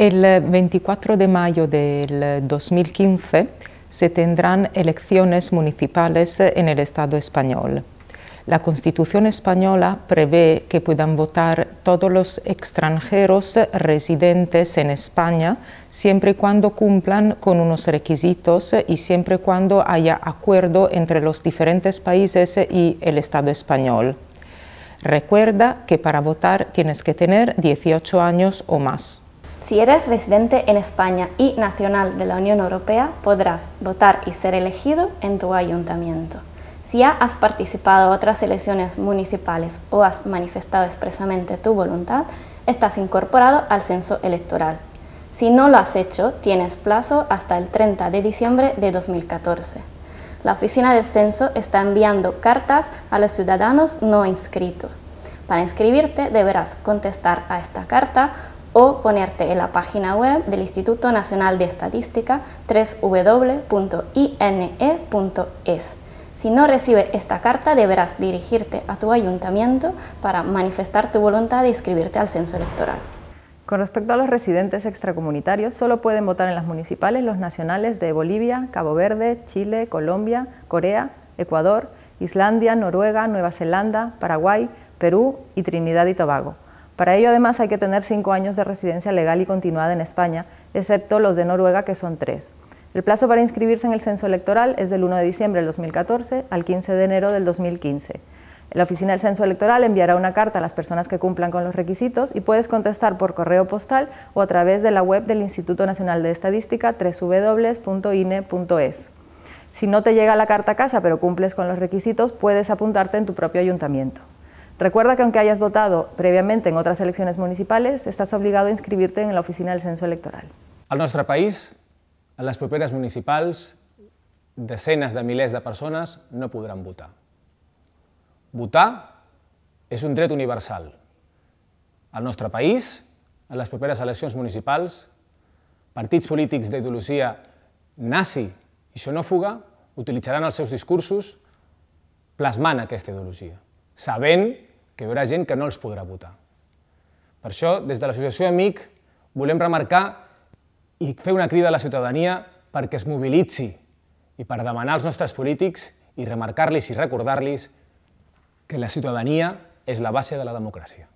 El 24 de mayo del 2015 se tendrán elecciones municipales en el Estado español. La Constitución española prevé que puedan votar todos los extranjeros residentes en España siempre y cuando cumplan con unos requisitos y siempre y cuando haya acuerdo entre los diferentes países y el Estado español. Recuerda que para votar tienes que tener 18 años o más. Si eres residente en España y nacional de la Unión Europea, podrás votar y ser elegido en tu ayuntamiento. Si ya has participado en otras elecciones municipales o has manifestado expresamente tu voluntad, estás incorporado al censo electoral. Si no lo has hecho, tienes plazo hasta el 30 de diciembre de 2014. La oficina del censo está enviando cartas a los ciudadanos no inscritos. Para inscribirte deberás contestar a esta carta o ponerte en la página web del Instituto Nacional de Estadística www.ine.es. Si no recibe esta carta, deberás dirigirte a tu ayuntamiento para manifestar tu voluntad de inscribirte al censo electoral. Con respecto a los residentes extracomunitarios, solo pueden votar en las municipales los nacionales de Bolivia, Cabo Verde, Chile, Colombia, Corea, Ecuador, Islandia, Noruega, Nueva Zelanda, Paraguay, Perú y Trinidad y Tobago. Para ello, además, hay que tener cinco años de residencia legal y continuada en España, excepto los de Noruega, que son tres. El plazo para inscribirse en el censo electoral es del 1 de diciembre del 2014 al 15 de enero del 2015. La oficina del censo electoral enviará una carta a las personas que cumplan con los requisitos y puedes contestar por correo postal o a través de la web del Instituto Nacional de Estadística www.ine.es. Si no te llega la carta a casa pero cumples con los requisitos, puedes apuntarte en tu propio ayuntamiento. Recuerda que aunque hayas votado previamente en otras elecciones municipales, estás obligado a inscribirte en la oficina del censo electoral. Al nostre país, en les properes municipals, desenes de milers de persones no podran votar. Votar és un dret universal. Al nostre país, en les properes eleccions municipals, partits polítics d'ideologia nazi i xenòfuga utilitzaran els seus discursos plasmant aquesta ideologia, sabent que hi haurà gent que no els podrà votar. Per això, des de l'associació AMIC, volem remarcar i fer una crida a la ciutadania perquè es mobilitzi i per demanar als nostres polítics i remarcar-los i recordar-los que la ciutadania és la base de la democràcia.